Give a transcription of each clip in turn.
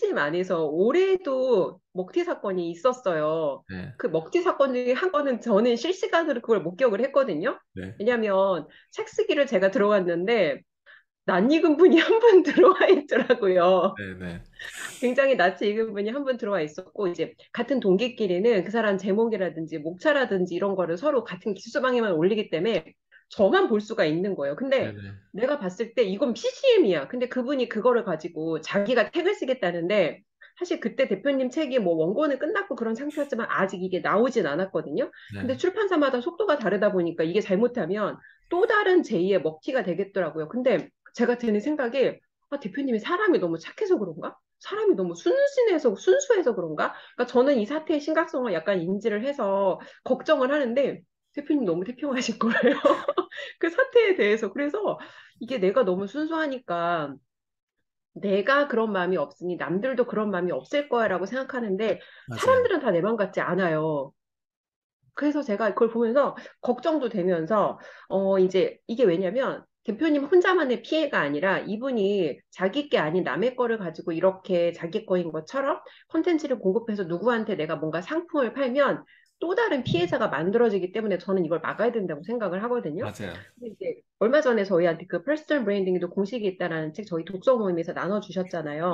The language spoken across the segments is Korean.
CCM 안에서 올해도 먹튀 사건이 있었어요. 네. 그 먹튀 사건 중에 한 건은 저는 실시간으로 그걸 목격을 했거든요. 네. 왜냐하면 책 쓰기를 제가 들어갔는데 낯익은 분이 한 분 들어와 있더라고요. 네네. 네. 굉장히 낯익은 분이 한 분 들어와 있었고 이제 같은 동기끼리는 그 사람 제목이라든지 목차라든지 이런 거를 서로 같은 기수방에만 올리기 때문에 저만 볼 수가 있는 거예요. 근데 네네. 내가 봤을 때 이건 PCM이야. 근데 그분이 그거를 가지고 자기가 책을 쓰겠다는데 사실 그때 대표님 책이 뭐 원고는 끝났고 그런 상태였지만 아직 이게 나오진 않았거든요. 네 근데 출판사마다 속도가 다르다 보니까 이게 잘못하면 또 다른 제2의 먹튀가 되겠더라고요. 근데 제가 드는 생각이 아, 대표님이 사람이 너무 착해서 그런가? 사람이 너무 순진해서 순수해서 그런가? 그러니까 저는 이 사태의 심각성을 약간 인지를 해서 걱정을 하는데 대표님 너무 태평하실 거예요. 그 사태에 대해서. 그래서 이게 내가 너무 순수하니까 내가 그런 마음이 없으니 남들도 그런 마음이 없을 거야라고 생각하는데 맞아요. 사람들은 다내 마음 같지 않아요. 그래서 제가 그걸 보면서 걱정도 되면서 어 이제 이게 왜냐면 대표님 혼자만의 피해가 아니라 이분이 자기 게 아닌 남의 거를 가지고 이렇게 자기 거인 것처럼 컨텐츠를 공급해서 누구한테 내가 뭔가 상품을 팔면 또 다른 피해자가 만들어지기 때문에 저는 이걸 막아야 된다고 생각을 하거든요. 맞아요. 이제 얼마 전에 저희한테 그 퍼스널 브랜딩도 공식이 있다라는 책 저희 독서 모임에서 나눠 주셨잖아요.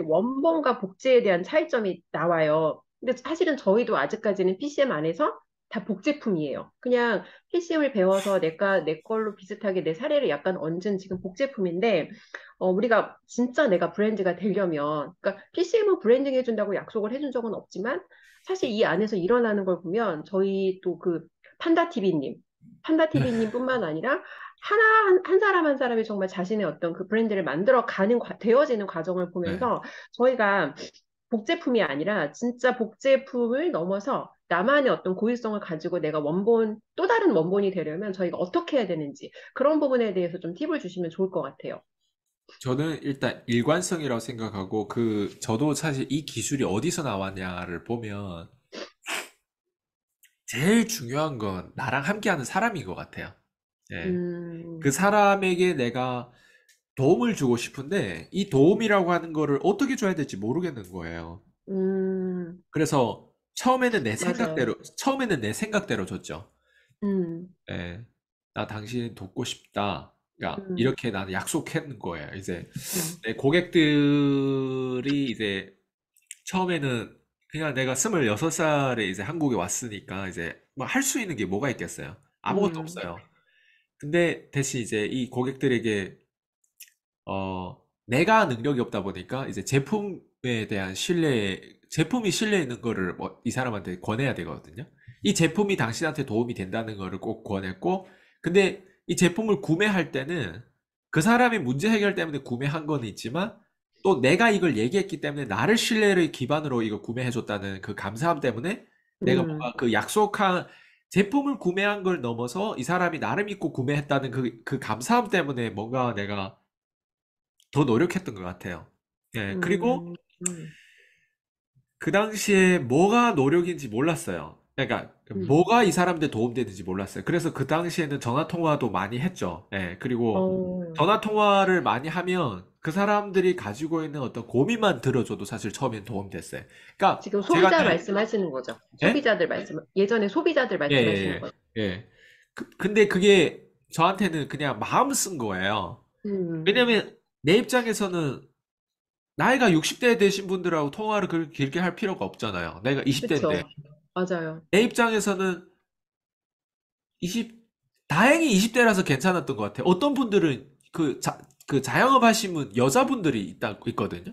원본과 복제에 대한 차이점이 나와요. 근데 사실은 저희도 아직까지는 PCM 안에서 다 복제품이에요. 그냥 PCM을 배워서 내가 내 걸로 비슷하게 내 사례를 약간 얹은 지금 복제품인데 어, 우리가 진짜 내가 브랜드가 되려면 그러니까 PCM은 브랜딩 해준다고 약속을 해준 적은 없지만 사실 이 안에서 일어나는 걸 보면 저희 또 그 판다TV님, 판다TV님뿐만 네. 아니라 하나 한, 한, 사람 한 사람이 정말 자신의 어떤 그 브랜드를 만들어 가는 되어지는 과정을 보면서 네. 저희가 복제품이 아니라 진짜 복제품을 넘어서 나만의 어떤 고유성을 가지고 내가 원본 또 다른 원본이 되려면 저희가 어떻게 해야 되는지 그런 부분에 대해서 좀 팁을 주시면 좋을 것 같아요. 저는 일단 일관성이라고 생각하고 그 저도 사실 이 기술이 어디서 나왔냐를 보면 제일 중요한 건 나랑 함께하는 사람인 것 같아요. 네. 음. 그 사람에게 내가 도움을 주고 싶은데 이 도움이라고 하는 거를 어떻게 줘야 될지 모르겠는 거예요. 음... 그래서 처음에는 내 생각대로 처음에는 내 생각대로 줬죠. 음. 네. 나 당신 돕고 싶다. 그 이렇게 나는 약속했는 거예요. 이제 음. 내 고객들이 이제 처음에는 그냥 내가 26살에 이제 한국에 왔으니까 이제 뭐 할 수 있는 게 뭐가 있겠어요? 아무것도 음. 없어요. 근데 대신 이제 이 고객들에게 어 내가 능력이 없다 보니까 이제 제품에 대한 신뢰 제품이 신뢰 있는 거를 뭐이 사람한테 권해야 되거든요. 이 제품이 당신한테 도움이 된다는 거를 꼭 권했고 근데 이 제품을 구매할 때는 그 사람이 문제 해결 때문에 구매한 건 있지만 또 내가 이걸 얘기했기 때문에 나를 신뢰를 기반으로 이거 구매해줬다는 그 감사함 때문에 내가 뭔가 음. 그 약속한 제품을 구매한 걸 넘어서 이 사람이 나를 믿고 구매했다는 그, 그 감사함 때문에 뭔가 내가 더 노력했던 것 같아요. 예, 그리고 음, 음. 그 당시에 뭐가 노력인지 몰랐어요. 그러니까 그러니까 음. 뭐가 이 사람들 도움되는지 몰랐어요. 그래서 그 당시에는 전화 통화도 많이 했죠. 예, 그리고 어. 전화 통화를 많이 하면 그 사람들이 가지고 있는 어떤 고민만 들어줘도 사실 처음엔 도움됐어요. 그러니까 지금 소비자 제가... 네. 말씀하시는 거죠. 예? 소비자들 말씀, 예전에 소비자들 말씀하시는 예, 예, 거죠. 예. 그, 근데 그게 저한테는 그냥 마음 쓴 거예요. 음. 왜냐면 내 입장에서는 나이가 60대 되신 분들하고 통화를 그렇게 길게 할 필요가 없잖아요. 내가 20대인데. 그쵸. 맞아요. 내 입장에서는 20, 다행히 20대라서 괜찮았던 것 같아요. 어떤 분들은 그 자, 그 자영업 하시면 여자분들이 있다, 있거든요.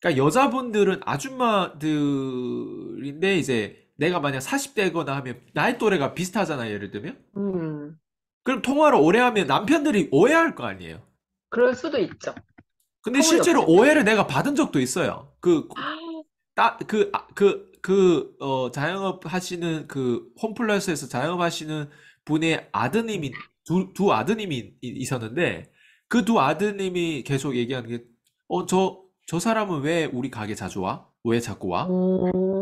그러니까 여자분들은 아줌마들인데 이제 내가 만약 40대거나 하면 나이 또래가 비슷하잖아요, 예를 들면. 음, 그럼 통화를 오래 하면 남편들이 오해할 거 아니에요. 그럴 수도 있죠. 근데 실제로 없을 때. 오해를 내가 받은 적도 있어요. 그, 아. 따, 그, 아, 그그 어, 자영업 하시는 그 홈플러스에서 자영업 하시는 분의 아드님이 두, 두 아드님이 있었는데 그 두 아드님이 계속 얘기하는 게 어 저 저 사람은 왜 우리 가게 자주 와? 왜 자꾸 와?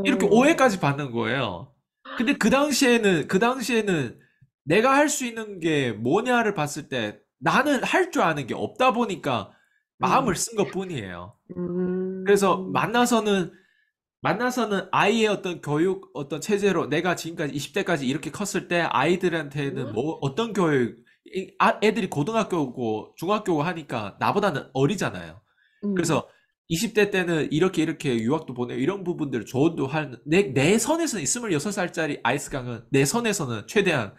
이렇게 오해까지 받는 거예요. 근데 그 당시에는 그 당시에는 내가 할 수 있는 게 뭐냐를 봤을 때 나는 할 줄 아는 게 없다 보니까 마음을 음. 쓴 것뿐이에요. 음. 그래서 만나서는 만나서는 아이의 어떤 교육 어떤 체제로 내가 지금까지 20대까지 이렇게 컸을 때 아이들한테는 음. 뭐 어떤 교육 아, 애들이 고등학교고 중학교고 하니까 나보다는 어리잖아요. 음, 그래서 20대 때는 이렇게 이렇게 유학도 보내 이런 부분들 조언도 하는 내, 내 선에서는 26살짜리 아이스강은 내 선에서는 최대한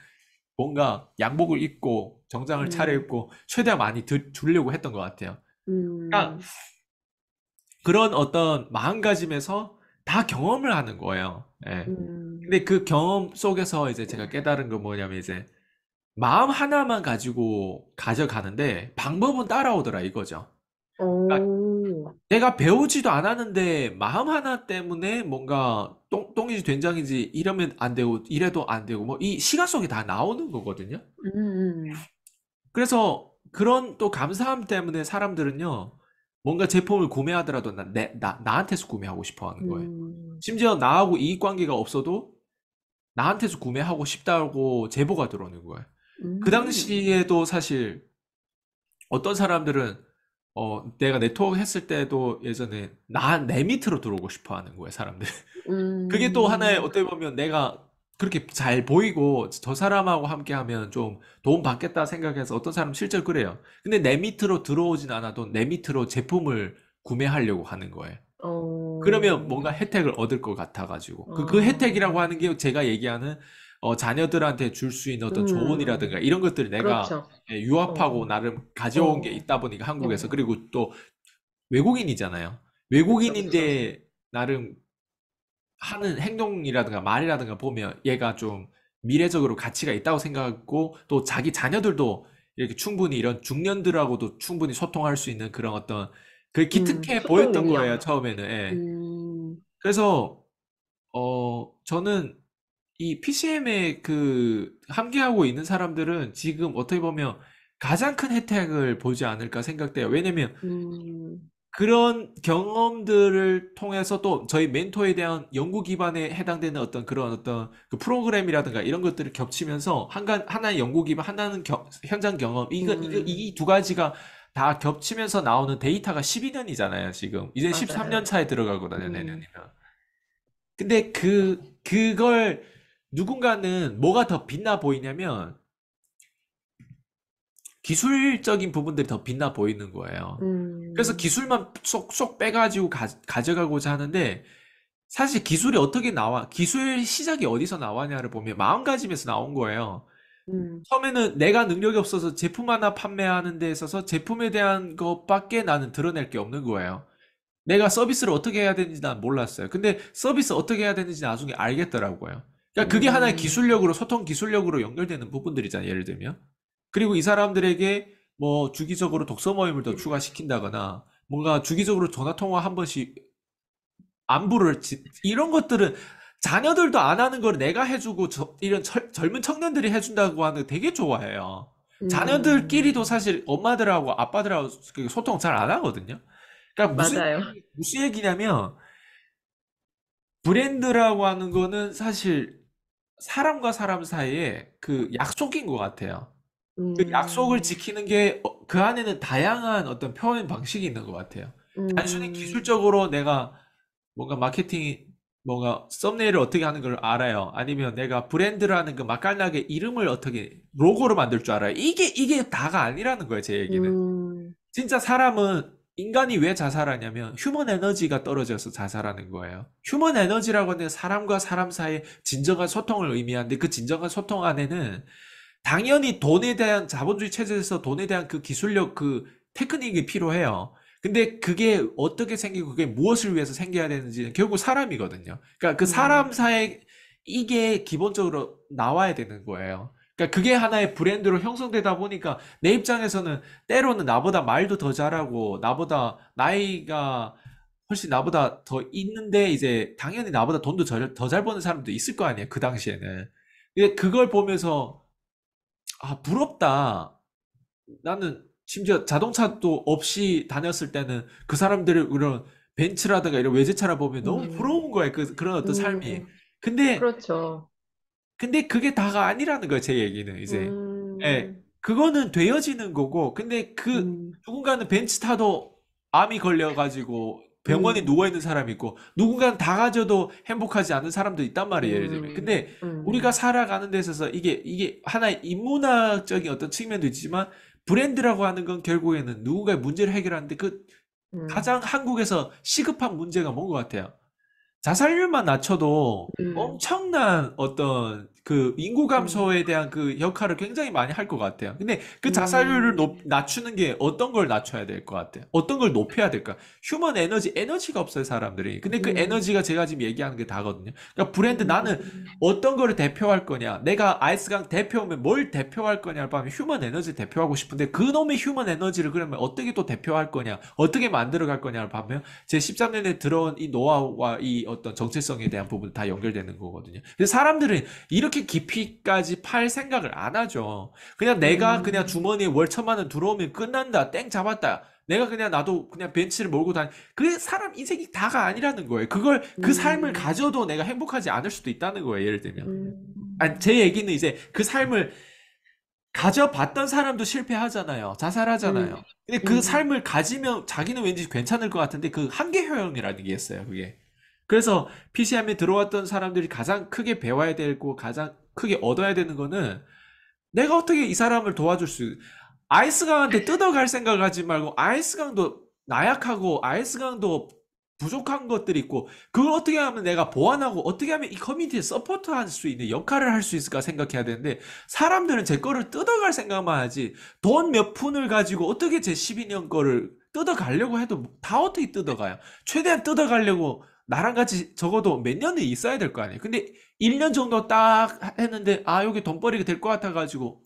뭔가 양복을 입고 정장을 음. 차려입고 최대한 많이 들, 주려고 했던 것 같아요. 음. 그러니까 그런 어떤 마음가짐에서 다 경험을 하는 거예요. 예. 음. 근데 그 경험 속에서 이제 제가 깨달은 건 뭐냐면 이제 마음 하나만 가지고 가져가는데 방법은 따라오더라 이거죠. 그러니까 내가 배우지도 않았는데 마음 하나 때문에 뭔가 똥, 똥이지 된장이지 이러면 안 되고 이래도 안 되고 뭐 이 시간 속에 다 나오는 거거든요. 음, 음. 그래서 그런 또 감사함 때문에 사람들은요 뭔가 제품을 구매하더라도 나, 내, 나, 나한테서 구매하고 싶어 하는 거예요. 음. 심지어 나하고 이익관계가 없어도 나한테서 구매하고 싶다고 제보가 들어오는 거예요. 그 음. 그 당시에도 사실 어떤 사람들은 어, 내가 네트워크 했을 때도 예전에 나, 내 밑으로 들어오고 싶어 하는 거예요, 사람들. 음. 그게 또 하나의 어떻게 보면 내가 그렇게 잘 보이고 저 사람하고 함께 하면 좀 도움 받겠다 생각해서 어떤 사람 실제로 그래요. 근데 내 밑으로 들어오진 않아도 내 밑으로 제품을 구매하려고 하는 거예요. 어... 그러면 뭔가 혜택을 얻을 것 같아가지고 그, 그 아. 혜택이라고 하는 게 제가 얘기하는 어, 자녀들한테 줄 수 있는 어떤 음. 조언이라든가 이런 것들을 내가 그렇죠. 예, 유압하고 어. 나름 가져온 어. 게 있다 보니까 한국에서 어. 그리고 또 외국인이잖아요. 외국인인데 그렇죠. 나름 하는 행동이라든가 말이라든가 보면 얘가 좀 미래적으로 가치가 있다고 생각하고 또 자기 자녀들도 이렇게 충분히 이런 중년들하고도 충분히 소통할 수 있는 그런 어떤 그 기특해 음, 보였던 거예요 처음에는. 예. 음. 그래서 어 저는 이 PCM에 그 함께하고 있는 사람들은 지금 어떻게 보면 가장 큰 혜택을 보지 않을까 생각돼요. 왜냐면 음. 그런 경험들을 통해서 또 저희 멘토에 대한 연구 기반에 해당되는 어떤 그런 어떤 그 프로그램이라든가 이런 것들을 겹치면서 한간 하나의 연구 기반 하나는 겨, 현장 경험 이거 음. 이거 이 두 가지가 다 겹치면서 나오는 데이터가 12년이잖아요 지금 이제 맞아요. 13년 차에 들어가거든요 음. 내년이면 근데 그 그걸 누군가는 뭐가 더 빛나 보이냐면 기술적인 부분들이 더 빛나 보이는 거예요. 음. 그래서 기술만 쏙쏙 빼가지고 가, 가져가고자 하는데 사실 기술이 어떻게 나와 기술 시작이 어디서 나왔냐를 보면 마음가짐에서 나온 거예요. 음. 처음에는 내가 능력이 없어서 제품 하나 판매하는 데 있어서 제품에 대한 것밖에 나는 드러낼 게 없는 거예요. 내가 서비스를 어떻게 해야 되는지 난 몰랐어요. 근데 서비스 어떻게 해야 되는지 나중에 알겠더라고요. 그러니까 그게 음. 하나의 기술력으로 소통 기술력으로 연결되는 부분들이잖아요. 예를 들면. 그리고 이 사람들에게 뭐 주기적으로 독서 모임을 더 추가시킨다거나 뭔가 주기적으로 전화 통화 한 번씩 안부를 지, 이런 것들은 자녀들도 안 하는 걸 내가 해주고 저, 이런 철, 젊은 청년들이 해준다고 하는 되게 좋아해요. 음. 자녀들끼리도 사실 엄마들하고 아빠들하고 그 소통 잘 안 하거든요. 그러니까 무슨 맞아요. 무슨 얘기냐면 브랜드라고 하는 거는 사실 사람과 사람 사이에 그 약속인 것 같아요. 그 음. 약속을 지키는 게그 어, 안에는 다양한 어떤 표현 방식이 있는 것 같아요. 음. 단순히 기술적으로 내가 뭔가 마케팅 뭔가 썸네일을 어떻게 하는 걸 알아요. 아니면 내가 브랜드라는 그 맛깔나게 이름을 어떻게 로고로 만들 줄 알아요. 이게 이게 다가 아니라는 거예요, 제 얘기는. 음. 진짜 사람은 인간이 왜 자살하냐면 휴먼 에너지가 떨어져서 자살하는 거예요. 휴먼 에너지라고 하는 사람과 사람 사이의 진정한 소통을 의미하는데 그 진정한 소통 안에는 당연히 돈에 대한 자본주의 체제에서 돈에 대한 그 기술력 그 테크닉이 필요해요. 근데 그게 어떻게 생기고 그게 무엇을 위해서 생겨야 되는지는 결국 사람이거든요. 그러니까 그 음. 사람 사이 이게 기본적으로 나와야 되는 거예요. 그러니까 그게 하나의 브랜드로 형성되다 보니까 내 입장에서는 때로는 나보다 말도 더 잘하고 나보다 나이가 훨씬 나보다 더 있는데 이제 당연히 나보다 돈도 더 잘 버는 사람도 있을 거 아니에요. 그 당시에는. 근데 그걸 보면서 아, 부럽다. 나는 심지어 자동차도 없이 다녔을 때는 그사람들을 이런 벤츠라든가 이런 외제차를 보면 너무 음. 부러운 거예요. 그, 그런 어떤 음, 삶이. 음, 근데, 그렇죠. 근데 그게 다가 아니라는 거예요. 제 얘기는 이제. 예. 음. 그거는 되어지는 거고, 근데 그 누군가는 벤츠 타도 암이 걸려가지고 병원에 음. 누워 있는 사람이 있고 누군가는 다 가져도 행복하지 않은 사람도 있단 말이에요. 예를 들면. 음, 근데 음. 우리가 살아가는 데 있어서 이게 이게 하나의 인문학적인 어떤 측면도 있지만 브랜드라고 하는 건 결국에는 누군가의 문제를 해결하는데 그 음. 가장 한국에서 시급한 문제가 뭔 것 같아요. 자살률만 낮춰도 음. 엄청난 어떤 그 인구 음. 감소에 대한 그 역할을 굉장히 많이 할 것 같아요. 근데 그 음. 자살률을 높, 낮추는 게 어떤 걸 낮춰야 될 것 같아요? 어떤 걸 높여야 될까? 휴먼 에너지, 에너지가 없어요, 사람들이. 근데 그 음. 에너지가 제가 지금 얘기하는 게 다거든요. 그러니까 브랜드 나는 어떤 거를 대표할 거냐? 내가 아이스강 대표면뭘 대표할 거냐를 보면 휴먼 에너지 대표하고 싶은데 그놈의 휴먼 에너지를 그러면 어떻게 또 대표할 거냐? 어떻게 만들어 갈 거냐를 보면 제 13년에 들어온 이 노하우와 이 어떤 정체성에 대한 부분 다 연결되는 거거든요. 근데 사람들은 이렇게 그렇게 깊이까지 팔 생각을 안 하죠. 그냥 내가 음. 그냥 주머니에 월 천만 원 들어오면 끝난다. 땡 잡았다. 내가 그냥 나도 그냥 벤치를 몰고 다니. 그게 사람 인생이 다가 아니라는 거예요. 그걸 그 음. 삶을 가져도 내가 행복하지 않을 수도 있다는 거예요. 예를 들면. 음. 아니, 제 얘기는 이제 그 삶을 가져봤던 사람도 실패하잖아요. 자살하잖아요. 음. 근데 그 음. 삶을 가지면 자기는 왠지 괜찮을 것 같은데 그 한계 효용이라는 게 있어요. 그게. 그래서 PCM에 들어왔던 사람들이 가장 크게 배워야 되고 가장 크게 얻어야 되는 거는 내가 어떻게 이 사람을 도와줄 수 아이스강한테 뜯어갈 생각 하지 말고 아이스강도 나약하고 아이스강도 부족한 것들이 있고 그걸 어떻게 하면 내가 보완하고 어떻게 하면 이 커뮤니티에 서포트할 수 있는 역할을 할 수 있을까 생각해야 되는데 사람들은 제 거를 뜯어갈 생각만 하지 돈 몇 푼을 가지고 어떻게 제 12년 거를 뜯어가려고 해도 다 어떻게 뜯어가요? 최대한 뜯어가려고 나랑 같이 적어도 몇 년은 있어야 될 거 아니에요. 근데 1년 정도 딱 했는데 아 여기 돈벌이가 될것 같아가지고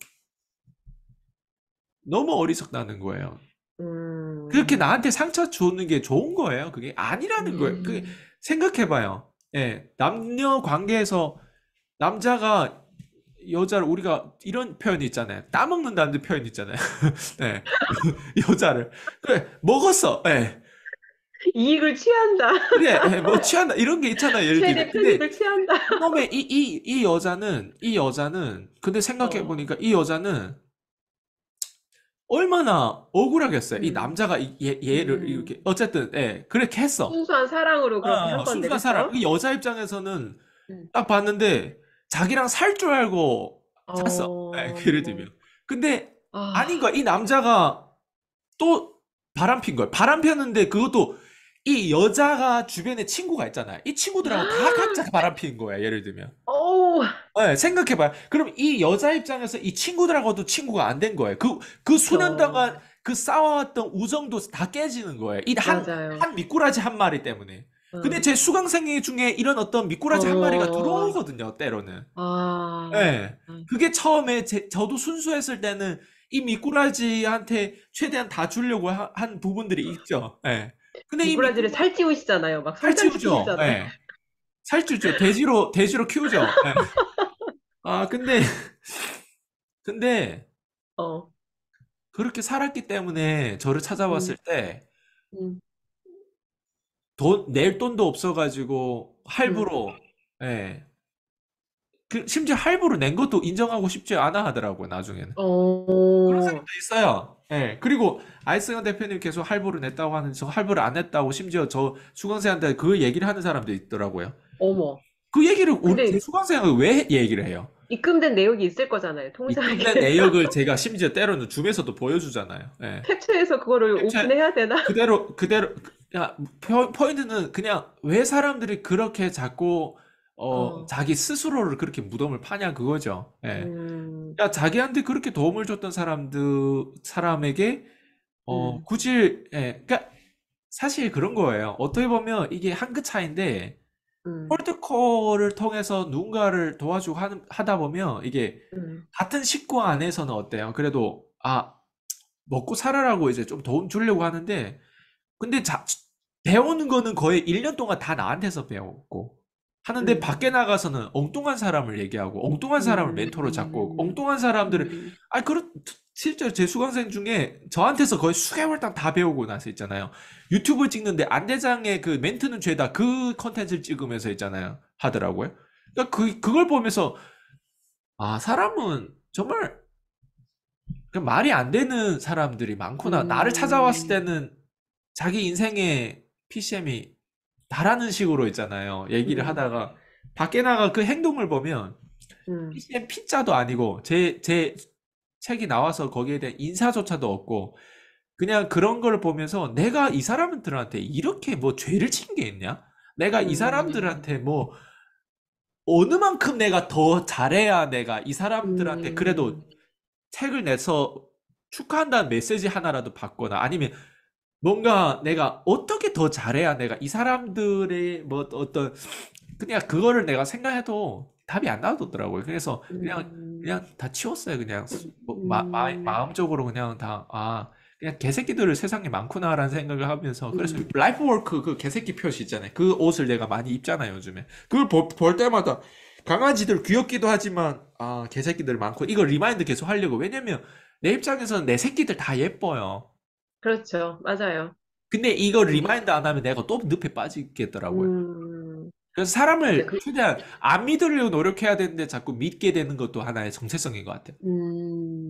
너무 어리석다는 거예요. 음... 그렇게 나한테 상처 주는 게 좋은 거예요. 그게 아니라는 거예요. 그게 음. 생각해봐요. 예, 남녀 관계에서 남자가 여자를 우리가 이런 표현이 있잖아요. 따먹는다는 표현이 있잖아요. 네. 여자를. 그래, 먹었어. 네. 이익을 취한다. 그래, 예, 뭐 취한다 이런 게 있잖아 예를 최대 근데 편익을 취한다. 처음이이 이 여자는 이 여자는 근데 생각해 어, 보니까 이 여자는 얼마나 억울하겠어요. 이 음, 남자가 얘, 얘를 음. 이렇게 어쨌든 예 그렇게 했어. 순수한 사랑으로 그렇게 어, 한건 순수한 사랑. 그쵸? 이 여자 입장에서는 음. 딱 봤는데 자기랑 살 줄 알고 샀어. 예, 예를 어. 들면. 근데 아. 아닌 거야. 이 남자가 또 바람 핀 거야. 바람 폈는데 그것도 이 여자가 주변에 친구가 있잖아. 요이 친구들하고 다 아. 각자 바람 피는 거야. 예를 들면. 네, 생각해봐. 요 그럼 이 여자 입장에서 이 친구들하고도 친구가 안 된 거예요. 그, 그 수년 그쵸. 동안 그싸워왔던 우정도 다 깨지는 거예요. 이 한, 맞아요. 한 미꾸라지 한 마리 때문에. 근데 제 수강생 중에 이런 어떤 미꾸라지 한 마리가 어, 들어오거든요, 때로는. 아, 예. 그게 처음에 제, 저도 순수했을 때는 이 미꾸라지한테 최대한 다 주려고 하- 한 부분들이 있죠. 예. 근데 이 브라질을 살찌우시잖아요. 막 살찌우죠. 네. 살찌우죠. 돼지로 돼지로 키우죠. 네. 아 근데 근데 어. 그렇게 살았기 때문에 저를 찾아왔을 음. 때 음. 돈, 낼 돈도 없어가지고 할부로 음. 예. 그 심지어 할부로 낸 것도 인정하고 싶지 않아 하더라고요 나중에는. 어... 상상도 어. 있어요. 예. 네. 그리고 아이스강 대표님 계속 할부를 냈다고 하는 저 할부를 안했다고 심지어 저 수강생한테 그 얘기를 하는 사람도 있더라고요. 어머. 그 얘기를 우리 수강생은 왜 얘기를 해요? 입금된 내역이 있을 거잖아요. 통장에. 입금된 내역을 제가 심지어 때로는 줌에서도 보여주잖아요. 네. 예. 캡처해서 그거를 캡처... 오픈해야 되나? 그대로 그대로 그, 야 포인트는 그냥 왜 사람들이 그렇게 자꾸 어, 어. 자기 스스로를 그렇게 무덤을 파냐 그거죠. 예. 음, 야, 자기한테 그렇게 도움을 줬던 사람들, 사람에게, 어, 음, 굳이, 예, 그니까, 사실 그런 거예요. 어떻게 보면 이게 한끗차인데 음, 콜드코어를 통해서 누군가를 도와주고 하 하다 보면, 이게, 음, 같은 식구 안에서는 어때요? 그래도, 아, 먹고 살아라고 이제 좀 도움 주려고 하는데, 근데 자, 배우는 거는 거의 1년 동안 다 나한테서 배웠고, 하는데 음. 밖에 나가서는 엉뚱한 사람을 얘기하고 엉뚱한 사람을 음. 멘토로 잡고 엉뚱한 사람들을 아니 그런 실제로 제 수강생 중에 저한테서 거의 수개월당 다 배우고 나서 있잖아요 유튜브 찍는데 안대장의 그 멘트는 죄다 그 컨텐츠를 찍으면서 있잖아요 하더라고요 그러니까 그 그걸 보면서 아 사람은 정말 그 말이 안 되는 사람들이 많구나 나를 음. 찾아왔을 때는 자기 인생의 PCM이 잘하는 식으로 있잖아요. 얘기를 음. 하다가 밖에 나가 그 행동을 보면 음. p 피자도 아니고 제 제 책이 나와서 거기에 대한 인사조차도 없고 그냥 그런 걸 보면서 내가 이 사람들한테 이렇게 뭐 죄를 친 게 있냐? 내가 음. 이 사람들한테 음. 뭐 어느 만큼 내가 더 잘해야 내가 이 사람들한테 그래도 음. 책을 내서 축하한다는 메시지 하나라도 받거나 아니면 뭔가 내가 어떻게 더 잘해야 내가 이 사람들의 뭐 어떤 그냥 그거를 내가 생각해도 답이 안 나오더라고요. 그래서 그냥 음. 그냥 다 치웠어요. 그냥 뭐 마, 마, 음. 마음적으로 그냥 다 아. 그냥 개새끼들을 세상에 많구나라는 생각을 하면서 그래서 음. 라이프워크 그 개새끼 표시 있잖아요. 그 옷을 내가 많이 입잖아요 요즘에. 그걸 보, 볼 때마다 강아지들 귀엽기도 하지만 아 개새끼들 많고 이걸 리마인드 계속 하려고 왜냐면 내 입장에서는 내 새끼들 다 예뻐요. 그렇죠. 맞아요. 근데 이거 음. 리마인드 안 하면 내가 또 늪에 빠지겠더라고요. 음. 그래서 사람을 그, 최대한 안 믿으려고 노력해야 되는데 자꾸 믿게 되는 것도 하나의 정체성인 것 같아요. 음.